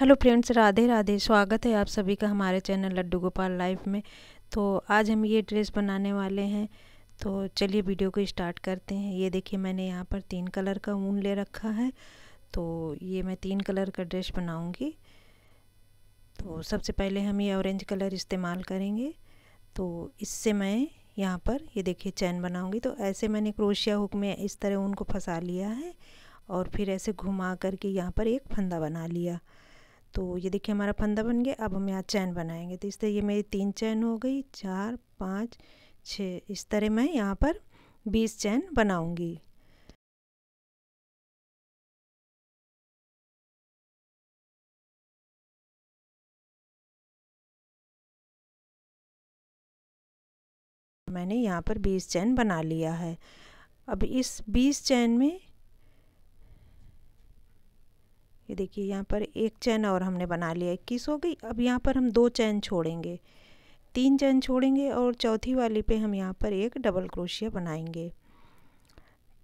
hello friends Radhe Radhe स्वागत है आप सभी का हमारे चैनल लड्डू गोपाल लाइफ में तो आज हम ये ड्रेस बनाने वाले हैं तो चलिए वीडियो को स्टार्ट करते हैं ये देखिए मैंने यहाँ पर तीन कलर का ऊन ले रखा है तो ये मैं तीन कलर का ड्रेस बनाऊँगी तो सबसे पहले हम ये ऑरेंज कलर इस्तेमाल करेंगे तो इससे मैं यहाँ पर ये देखिए चैन बनाऊँगी तो ऐसे मैंने क्रोशिया हुक में इस तरह ऊन को फंसा लिया है और फिर ऐसे घुमा करके यहाँ पर एक फंदा बना लिया तो ये देखिए हमारा फंदा बन गया अब हम यहाँ चैन बनाएंगे तो इस तरह ये मेरी तीन चैन हो गई चार पाँच छः इस तरह मैं यहाँ पर बीस चैन बनाऊंगी मैंने यहाँ पर बीस चैन बना लिया है अब इस बीस चैन में ये देखिए यहाँ पर एक चैन और हमने बना लिया इक्कीस हो गई अब यहाँ पर हम दो चैन छोड़ेंगे तीन चैन छोड़ेंगे और चौथी वाली पे हम यहाँ पर एक डबल क्रोशिया बनाएंगे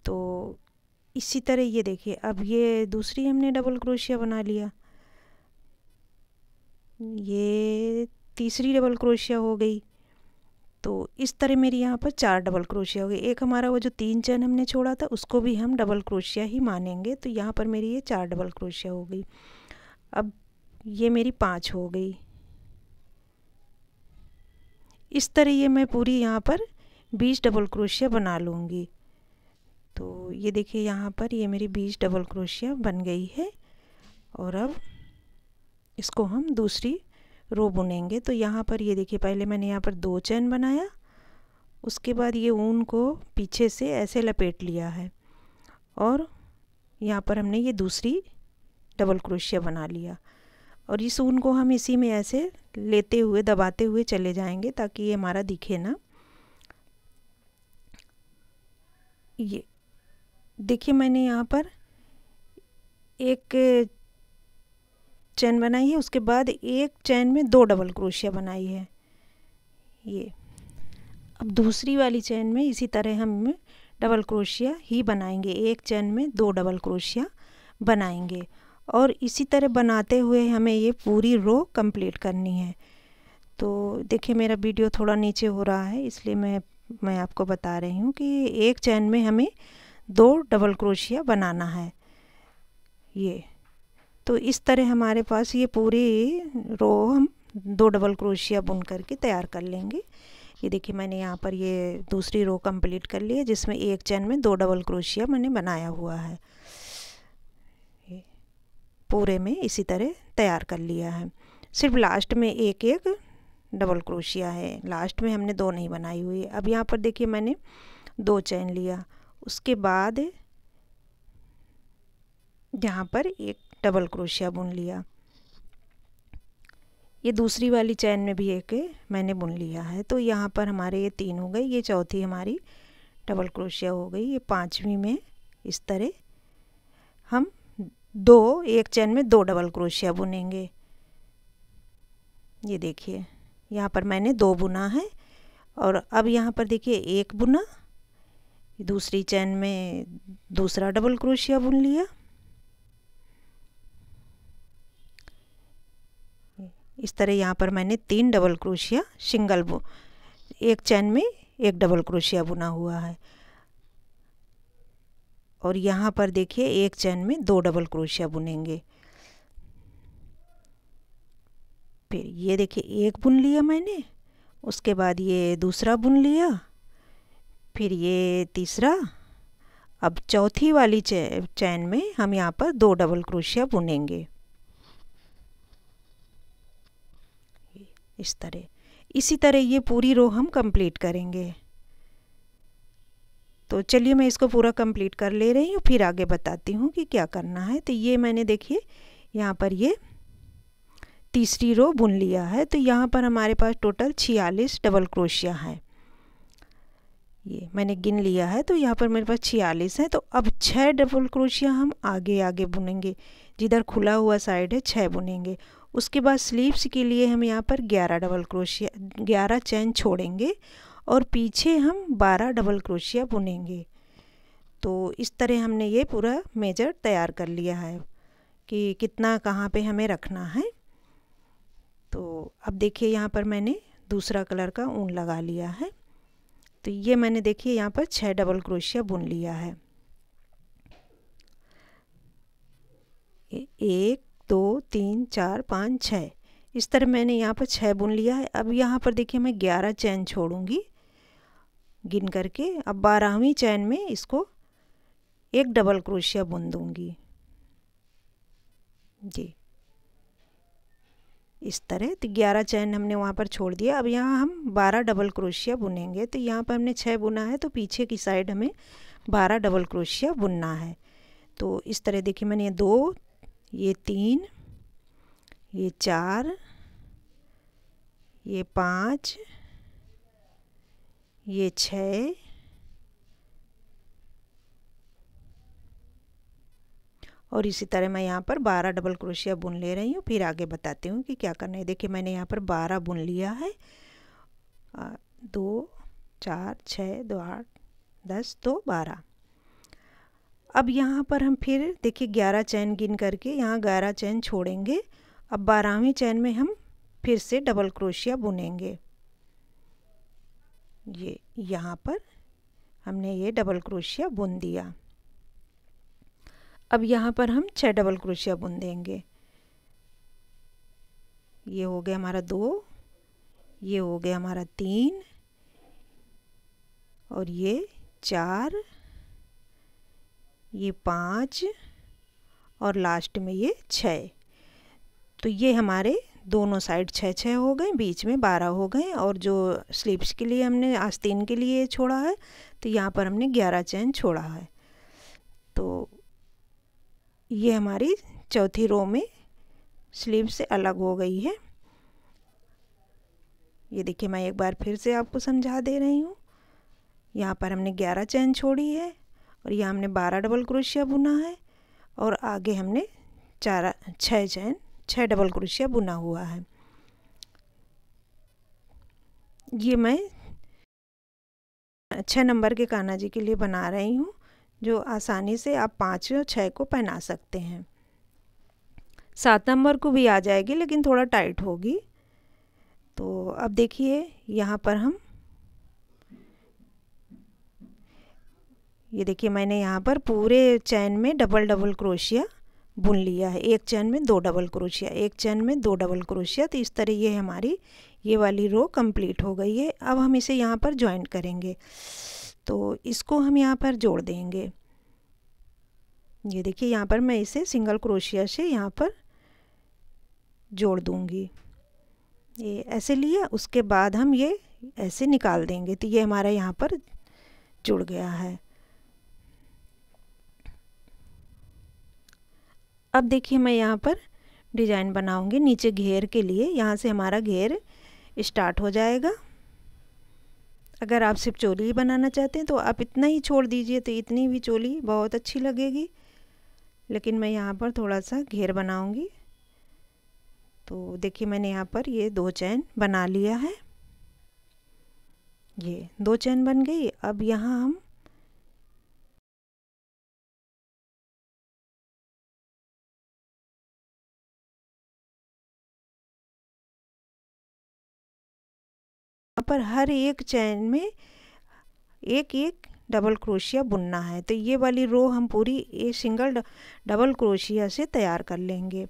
तो इसी तरह ये देखिए अब ये दूसरी हमने डबल क्रोशिया बना लिया ये तीसरी डबल क्रोशिया हो गई तो इस तरह मेरी यहाँ पर चार डबल क्रोशिया हो गई एक हमारा वो जो तीन चैन हमने छोड़ा था उसको भी हम डबल क्रोशिया ही मानेंगे तो यहाँ पर मेरी ये चार डबल क्रोशिया हो गई अब ये मेरी पाँच हो गई इस तरह ये मैं पूरी यहाँ पर बीस डबल क्रोशिया बना लूँगी तो ये देखिए यहाँ पर ये मेरी बीस डबल क्रोशिया बन गई है और अब इसको हम दूसरी रो बुनेंगे तो यहाँ पर ये देखिए पहले मैंने यहाँ पर दो चैन बनाया उसके बाद ये ऊन को पीछे से ऐसे लपेट लिया है और यहाँ पर हमने ये दूसरी डबल क्रोशिया बना लिया और इस ऊन को हम इसी में ऐसे लेते हुए दबाते हुए चले जाएंगे ताकि ये हमारा दिखे ना ये देखिए मैंने यहाँ पर एक चैन बनाई है उसके बाद एक चैन में दो डबल क्रोशिया बनाई है ये अब दूसरी वाली चैन में इसी तरह हम डबल क्रोशिया ही बनाएंगे एक चैन में दो डबल क्रोशिया बनाएंगे और इसी तरह बनाते हुए हमें ये पूरी रो कंप्लीट करनी है तो देखिए मेरा वीडियो थोड़ा नीचे हो रहा है इसलिए मैं मैं आपको बता रही हूँ कि एक चैन में हमें दो डबल क्रोशिया बनाना है ये तो इस तरह हमारे पास ये पूरी रो हम दो डबल क्रोशिया बुन करके तैयार कर लेंगे ये देखिए मैंने यहाँ पर ये दूसरी रो कंप्लीट कर ली है जिसमें एक चैन में दो डबल क्रोशिया मैंने बनाया हुआ है पूरे में इसी तरह तैयार कर लिया है सिर्फ लास्ट में एक एक डबल क्रोशिया है लास्ट में हमने दो नहीं बनाई हुई अब यहाँ पर देखिए मैंने दो चैन लिया उसके बाद यहाँ पर एक डबल क्रोशिया बुन लिया ये दूसरी वाली चैन में भी एक मैंने बुन लिया है तो यहाँ पर हमारे ये तीन हो गए ये चौथी हमारी डबल क्रोशिया हो गई ये पाँचवीं में इस तरह हम दो एक चैन में दो डबल क्रोशिया बुनेंगे ये देखिए यहाँ पर मैंने दो बुना है और अब यहाँ पर देखिए एक बुना दूसरी चैन में दूसरा डबल क्रोशिया बुन लिया इस तरह यहाँ पर मैंने तीन डबल क्रोशिया सिंगल बो एक चैन में एक डबल क्रोशिया बुना हुआ है और यहाँ पर देखिए एक चैन में दो डबल क्रोशिया बुनेंगे फिर ये देखिए एक बुन लिया मैंने उसके बाद ये दूसरा बुन लिया फिर ये तीसरा अब चौथी वाली चैन में हम यहाँ पर दो डबल क्रोशिया बुनेंगे इस तरह इसी तरह ये पूरी रो हम कंप्लीट करेंगे तो चलिए मैं इसको पूरा कंप्लीट कर ले रही हूँ फिर आगे बताती हूँ कि क्या करना है तो ये मैंने देखिए यहाँ पर ये तीसरी रो बुन लिया है तो यहाँ पर हमारे पास टोटल छियालीस डबल क्रोशिया है ये मैंने गिन लिया है तो यहाँ पर मेरे पास छियालीस है तो अब छः डबल क्रोशिया हम आगे आगे बुनेंगे जिधर खुला हुआ साइड है छः बुनेंगे उसके बाद स्लीव्स के लिए हम यहाँ पर ग्यारह डबल क्रोशिया ग्यारह चैन छोड़ेंगे और पीछे हम बारह डबल क्रोशिया बुनेंगे तो इस तरह हमने ये पूरा मेजर तैयार कर लिया है कि कितना कहाँ पे हमें रखना है तो अब देखिए यहाँ पर मैंने दूसरा कलर का ऊन लगा लिया है तो ये मैंने देखिए यहाँ पर छः डबल क्रोशिया बुन लिया है एक तीन चार पाँच छः इस तरह मैंने यहाँ पर छः बुन लिया है अब यहाँ पर देखिए मैं ग्यारह चैन छोड़ूंगी गिन करके अब बारहवीं चैन में इसको एक डबल क्रोशिया बुन दूंगी जी इस तरह तो ग्यारह चैन हमने वहाँ पर छोड़ दिया अब यहाँ हम बारह डबल क्रोशिया बुनेंगे तो यहाँ पर हमने छः बुना है तो पीछे की साइड हमें बारह डबल क्रोशिया बुनना है तो इस तरह देखिए मैंने दो ये तीन ये चार ये पाँच ये छ और इसी तरह मैं यहाँ पर बारह डबल क्रोशिया बुन ले रही हूँ फिर आगे बताती हूँ कि क्या करना है देखिए मैंने यहाँ पर बारह बुन लिया है दो चार छः दो आठ दस दो बारह अब यहाँ पर हम फिर देखिए ग्यारह चैन गिन करके यहाँ ग्यारह चैन छोड़ेंगे अब बारहवीं चैन में हम फिर से डबल क्रोशिया बुनेंगे ये यहाँ पर हमने ये डबल क्रोशिया बुन दिया अब यहाँ पर हम छः डबल क्रोशिया बुन देंगे ये हो गया हमारा दो ये हो गया हमारा तीन और ये चार ये पाँच और लास्ट में ये छः तो ये हमारे दोनों साइड छः छः हो गए बीच में बारह हो गए और जो स्लीप्स के लिए हमने आस्तीन के लिए छोड़ा है तो यहाँ पर हमने ग्यारह चैन छोड़ा है तो ये हमारी चौथी रो में स्लीव से अलग हो गई है ये देखिए मैं एक बार फिर से आपको समझा दे रही हूँ यहाँ पर हमने ग्यारह चैन छोड़ी है और यहाँ हमने बारह डबल क्रोशिया बुना है और आगे हमने चार छः चैन छः डबल क्रोशिया बुना हुआ है ये मैं छः नंबर के काना जी के लिए बना रही हूँ जो आसानी से आप पाँच और छः को पहना सकते हैं सात नंबर को भी आ जाएगी लेकिन थोड़ा टाइट होगी तो अब देखिए यहाँ पर हम ये देखिए मैंने यहाँ पर पूरे चैन में डबल डबल क्रोशिया बुन लिया है एक चैन में दो डबल क्रोशिया एक चैन में दो डबल क्रोशिया तो इस तरह ये हमारी ये वाली रो कंप्लीट हो गई है अब हम इसे यहाँ पर ज्वाइन करेंगे तो इसको हम यहाँ पर जोड़ देंगे ये देखिए यहाँ पर मैं इसे सिंगल क्रोशिया से यहाँ पर जोड़ दूँगी ये ऐसे लिया उसके बाद हम ये ऐसे निकाल देंगे तो ये हमारा यहाँ पर जुड़ गया है अब देखिए मैं यहाँ पर डिजाइन बनाऊँगी नीचे घेर के लिए यहाँ से हमारा घेर स्टार्ट हो जाएगा अगर आप सिर्फ चोली ही बनाना चाहते हैं तो आप इतना ही छोड़ दीजिए तो इतनी भी चोली बहुत अच्छी लगेगी लेकिन मैं यहाँ पर थोड़ा सा घेर बनाऊँगी तो देखिए मैंने यहाँ पर ये दो चैन बना लिया है ये दो चैन बन गई अब यहाँ हम पर हर एक चैन में एक एक डबल क्रोशिया बुनना है तो ये वाली रो हम पूरी ये सिंगल डबल क्रोशिया से तैयार कर लेंगे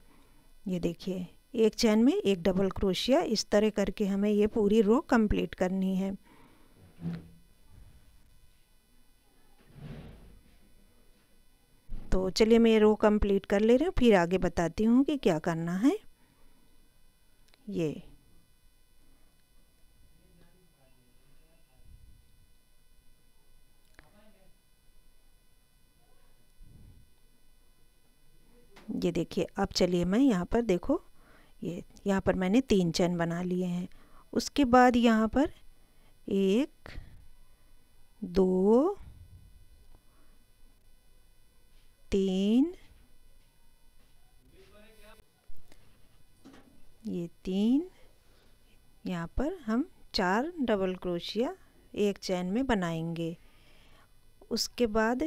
ये देखिए एक चैन में एक डबल क्रोशिया इस तरह करके हमें ये पूरी रो कंप्लीट करनी है तो चलिए मैं ये रो कंप्लीट कर ले रही हूँ फिर आगे बताती हूँ कि क्या करना है ये ये देखिए अब चलिए मैं यहाँ पर देखो ये यहाँ पर मैंने तीन चैन बना लिए हैं उसके बाद यहाँ पर एक दो तीन ये तीन यहाँ पर हम चार डबल क्रोशिया एक चैन में बनाएंगे उसके बाद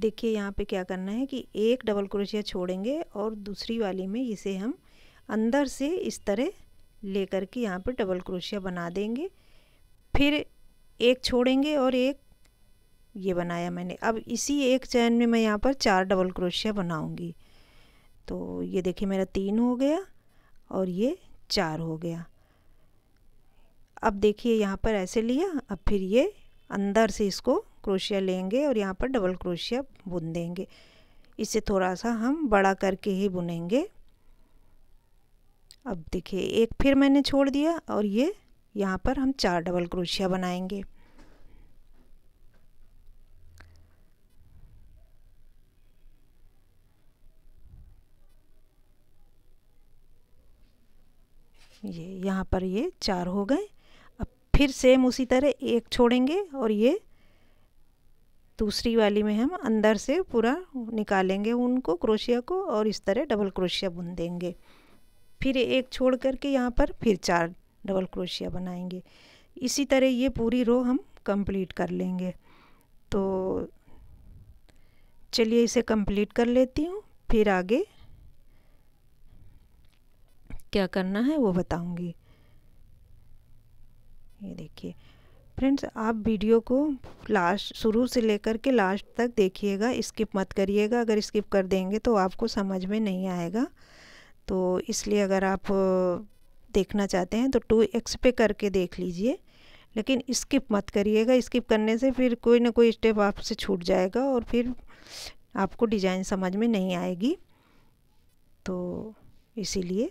देखिए यहाँ पे क्या करना है कि एक डबल क्रोशिया छोड़ेंगे और दूसरी वाली में इसे हम अंदर से इस तरह लेकर के यहाँ पे डबल क्रोशिया बना देंगे फिर एक छोड़ेंगे और एक ये बनाया मैंने अब इसी एक चैन में मैं यहाँ पर चार डबल क्रोशिया बनाऊँगी तो ये देखिए मेरा तीन हो गया और ये चार हो गया अब देखिए यहाँ पर ऐसे लिया अब फिर ये अंदर से इसको क्रोशिया लेंगे और यहाँ पर डबल क्रोशिया बुन देंगे इसे थोड़ा सा हम बड़ा करके ही बुनेंगे अब देखिए एक फिर मैंने छोड़ दिया और ये यहाँ पर हम चार डबल क्रोशिया बनाएंगे ये यहाँ पर ये चार हो गए अब फिर सेम उसी तरह एक छोड़ेंगे और ये दूसरी वाली में हम अंदर से पूरा निकालेंगे उनको क्रोशिया को और इस तरह डबल क्रोशिया बुन देंगे फिर एक छोड़ करके यहाँ पर फिर चार डबल क्रोशिया बनाएंगे इसी तरह ये पूरी रो हम कंप्लीट कर लेंगे तो चलिए इसे कंप्लीट कर लेती हूँ फिर आगे क्या करना है वो बताऊँगी ये देखिए फ्रेंड्स आप वीडियो को लास्ट शुरू से लेकर के लास्ट तक देखिएगा स्किप मत करिएगा अगर स्किप कर देंगे तो आपको समझ में नहीं आएगा तो इसलिए अगर आप देखना चाहते हैं तो टू एक्स पे करके देख लीजिए लेकिन स्किप मत करिएगा स्किप करने से फिर कोई ना कोई स्टेप आपसे छूट जाएगा और फिर आपको डिज़ाइन समझ में नहीं आएगी तो इसीलिए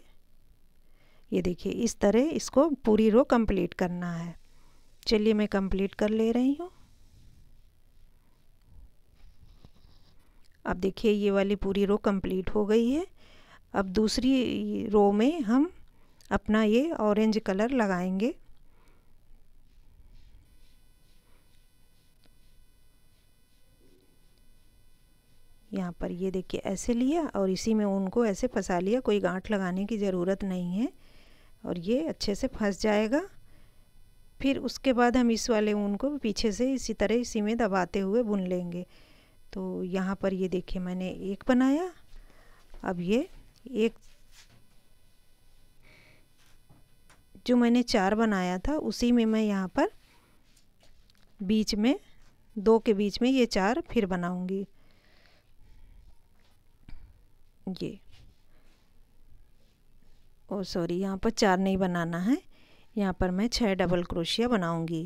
ये देखिए इस तरह इसको पूरी रो कंप्लीट करना है चलिए मैं कंप्लीट कर ले रही हूँ अब देखिए ये वाली पूरी रो कंप्लीट हो गई है अब दूसरी रो में हम अपना ये ऑरेंज कलर लगाएंगे यहाँ पर ये देखिए ऐसे लिया और इसी में उनको ऐसे फंसा लिया कोई गांठ लगाने की ज़रूरत नहीं है और ये अच्छे से फंस जाएगा फिर उसके बाद हम इस वाले ऊन को पीछे से इसी तरह इसी में दबाते हुए बुन लेंगे तो यहाँ पर ये देखिए मैंने एक बनाया अब ये एक जो मैंने चार बनाया था उसी में मैं यहाँ पर बीच में दो के बीच में ये चार फिर बनाऊंगी ये ओ सॉरी यहाँ पर चार नहीं बनाना है यहाँ पर मैं छः डबल क्रोशिया बनाऊंगी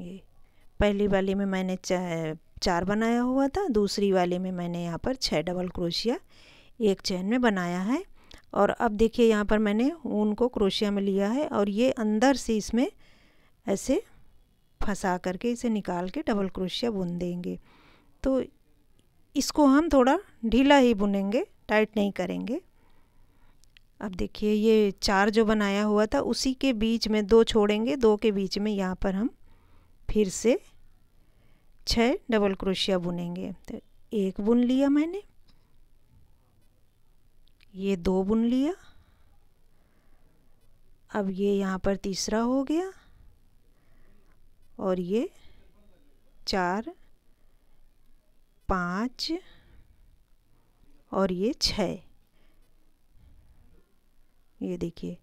ये पहली वाली में मैंने चार बनाया हुआ था दूसरी वाली में मैंने यहाँ पर छः डबल क्रोशिया एक चैन में बनाया है और अब देखिए यहाँ पर मैंने ऊन को क्रोशिया में लिया है और ये अंदर से इसमें ऐसे फंसा करके इसे निकाल के डबल क्रोशिया बुन देंगे तो इसको हम थोड़ा ढीला ही बुनेंगे टाइट नहीं करेंगे अब देखिए ये चार जो बनाया हुआ था उसी के बीच में दो छोड़ेंगे दो के बीच में यहाँ पर हम फिर से छः डबल क्रोशिया बुनेंगे तो एक बुन लिया मैंने ये दो बुन लिया अब ये यहाँ पर तीसरा हो गया और ये चार पाँच और ये छः ये देखिए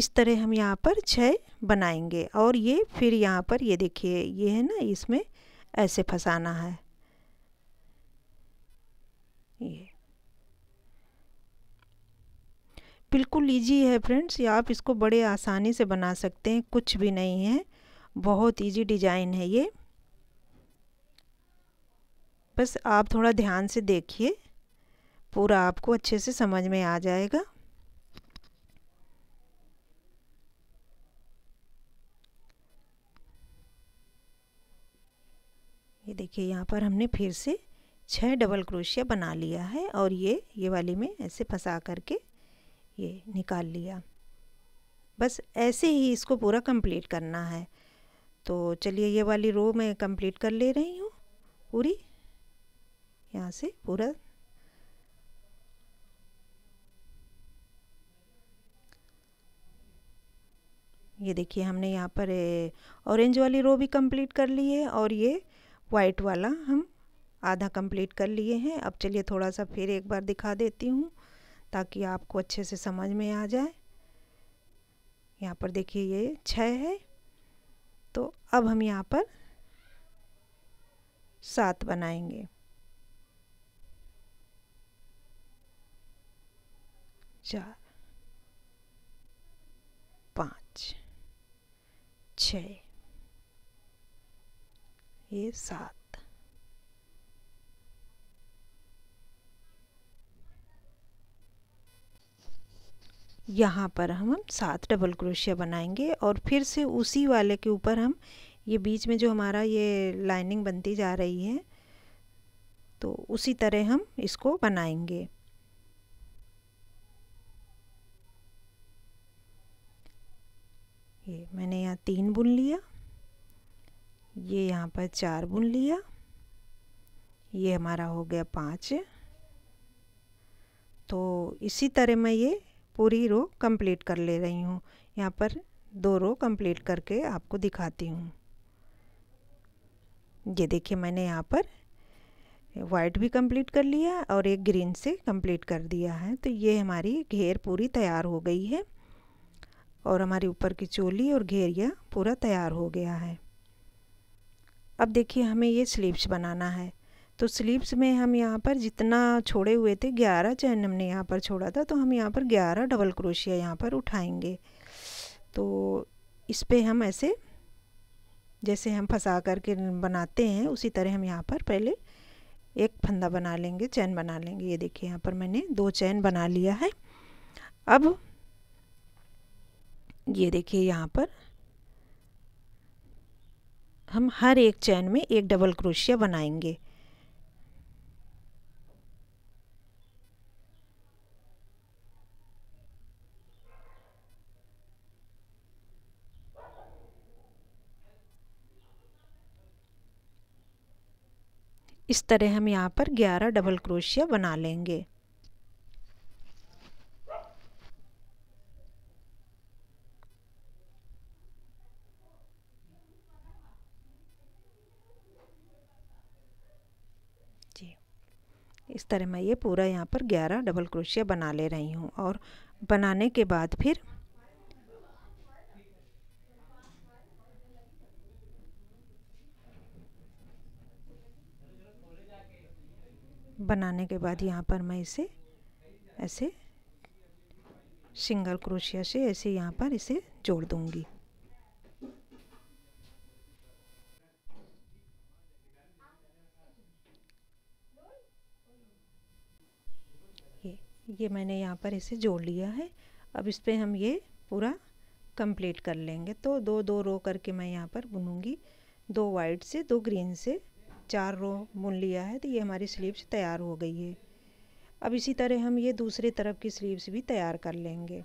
इस तरह हम यहाँ पर छः बनाएंगे और ये फिर यहाँ पर ये देखिए ये है ना इसमें ऐसे फंसाना है ये बिल्कुल ईजी है फ्रेंड्स आप इसको बड़े आसानी से बना सकते हैं कुछ भी नहीं है बहुत ईजी डिज़ाइन है ये बस आप थोड़ा ध्यान से देखिए पूरा आपको अच्छे से समझ में आ जाएगा ये देखिए यहाँ पर हमने फिर से छः डबल क्रोशिया बना लिया है और ये ये वाली में ऐसे फंसा करके ये निकाल लिया बस ऐसे ही इसको पूरा कंप्लीट करना है तो चलिए ये वाली रो मैं कंप्लीट कर ले रही हूँ पूरी यहाँ से पूरा ये देखिए हमने यहाँ पर ऑरेंज वाली रो भी कंप्लीट कर ली है और ये वाइट वाला हम आधा कंप्लीट कर लिए हैं अब चलिए थोड़ा सा फिर एक बार दिखा देती हूँ ताकि आपको अच्छे से समझ में आ जाए यहाँ पर देखिए ये छः है तो अब हम यहाँ पर सात बनाएंगे चार पाँच छ ये सात यहाँ पर हम हम सात डबल क्रोशिया बनाएंगे और फिर से उसी वाले के ऊपर हम ये बीच में जो हमारा ये लाइनिंग बनती जा रही है तो उसी तरह हम इसको बनाएंगे ये मैंने यहाँ तीन बुन लिया ये यहाँ पर चार बुन लिया ये हमारा हो गया पाँच तो इसी तरह मैं ये पूरी रो कंप्लीट कर ले रही हूँ यहाँ पर दो रो कंप्लीट करके आपको दिखाती हूँ ये देखिए मैंने यहाँ पर वाइट भी कंप्लीट कर लिया और एक ग्रीन से कंप्लीट कर दिया है तो ये हमारी घेर पूरी तैयार हो गई है और हमारी ऊपर की चोली और घेरिया पूरा तैयार हो गया है अब देखिए हमें ये स्लीव्स बनाना है तो स्लीव्स में हम यहाँ पर जितना छोड़े हुए थे ग्यारह चैन हमने यहाँ पर छोड़ा था तो हम यहाँ पर ग्यारह डबल क्रोशिया यहाँ पर उठाएंगे तो इस पर हम ऐसे जैसे हम फंसा करके बनाते हैं उसी तरह हम यहाँ पर पहले एक फंदा बना लेंगे चैन बना लेंगे ये देखिए यहाँ पर मैंने दो चैन बना लिया है अब ये देखिए यहाँ पर हम हर एक चैन में एक डबल क्रोशिया बनाएंगे इस तरह हम यहाँ पर 11 डबल क्रोशिया बना लेंगे इस तरह मैं ये पूरा यहाँ पर ग्यारह डबल क्रोशिया बना ले रही हूँ और बनाने के बाद फिर बनाने के बाद यहाँ पर मैं इसे ऐसे सिंगल क्रोशिया से ऐसे यहाँ पर इसे जोड़ दूँगी ये मैंने यहाँ पर इसे जोड़ लिया है अब इस पर हम ये पूरा कंप्लीट कर लेंगे तो दो दो रो करके मैं यहाँ पर बुनूँगी दो वाइट से दो ग्रीन से चार रो बुन लिया है तो ये हमारी स्लीव्स तैयार हो गई है अब इसी तरह हम ये दूसरे तरफ की स्लीव्स भी तैयार कर लेंगे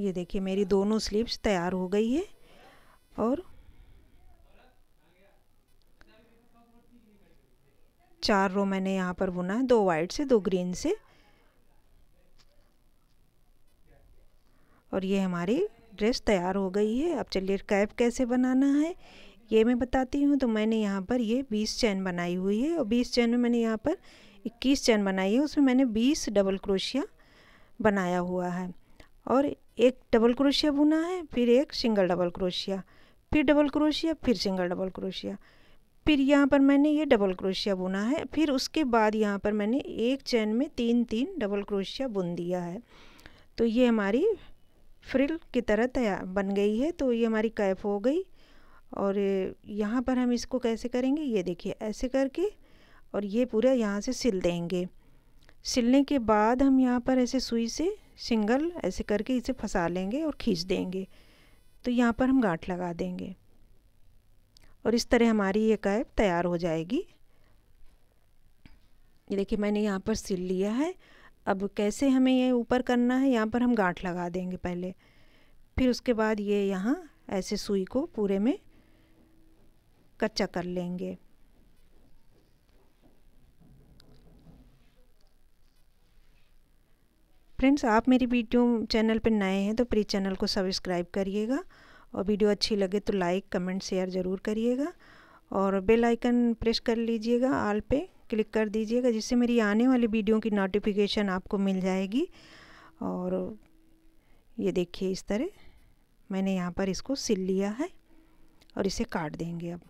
ये देखिए मेरी दोनों स्लीव्स तैयार हो गई है और चार रो मैंने यहाँ पर बुना है दो वाइट से दो ग्रीन से और ये हमारी ड्रेस तैयार हो गई है अब चलिए कैप कैसे बनाना है ये मैं बताती हूँ तो मैंने यहाँ पर ये बीस चैन बनाई हुई है और बीस चैन में मैंने यहाँ पर इक्कीस चैन बनाई है उसमें मैंने बीस डबल क्रोशिया बनाया हुआ है और एक डबल क्रोशिया बुना है फिर एक सिंगल डबल क्रोशिया फिर डबल क्रोशिया फिर सिंगल डबल क्रोशिया फिर यहाँ पर मैंने ये डबल क्रोशिया बुना है फिर उसके बाद यहाँ पर मैंने एक चैन में तीन तीन डबल क्रोशिया बुन दिया है तो ये हमारी फ्रिल की तरह तैयार बन गई है तो ये हमारी कैफ हो गई और यहाँ पर हम इसको कैसे करेंगे ये देखिए ऐसे करके और ये पूरा यहाँ से सिल देंगे सिलने के बाद हम यहाँ पर ऐसे सुई से सिंगल ऐसे करके इसे फंसा लेंगे और खींच देंगे तो यहाँ पर हम गांठ लगा देंगे और इस तरह हमारी ये कैप तैयार हो जाएगी ये देखिए मैंने यहाँ पर सिल लिया है अब कैसे हमें ये ऊपर करना है यहाँ पर हम गांठ लगा देंगे पहले फिर उसके बाद ये यहाँ ऐसे सुई को पूरे में कच्चा कर लेंगे फ्रेंड्स आप मेरी वीडियो चैनल पर नए हैं तो प्लीज़ चैनल को सब्सक्राइब करिएगा और वीडियो अच्छी लगे तो लाइक कमेंट शेयर ज़रूर करिएगा और बेल आइकन प्रेस कर लीजिएगा आल पे क्लिक कर दीजिएगा जिससे मेरी आने वाली वीडियो की नोटिफिकेशन आपको मिल जाएगी और ये देखिए इस तरह मैंने यहाँ पर इसको सिल लिया है और इसे काट देंगे अब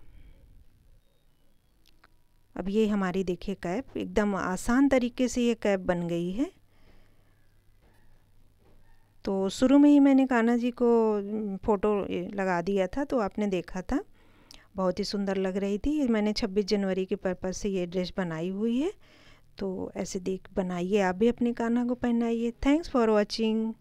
अब ये हमारी देखिए कैप एकदम आसान तरीके से ये कैप बन गई है तो शुरू में ही मैंने कान्हा जी को फ़ोटो लगा दिया था तो आपने देखा था बहुत ही सुंदर लग रही थी मैंने 26 जनवरी के पर्पज़ से ये ड्रेस बनाई हुई है तो ऐसे देख बनाइए आप भी अपने कान्हा को पहनाइए थैंक्स फॉर वॉचिंग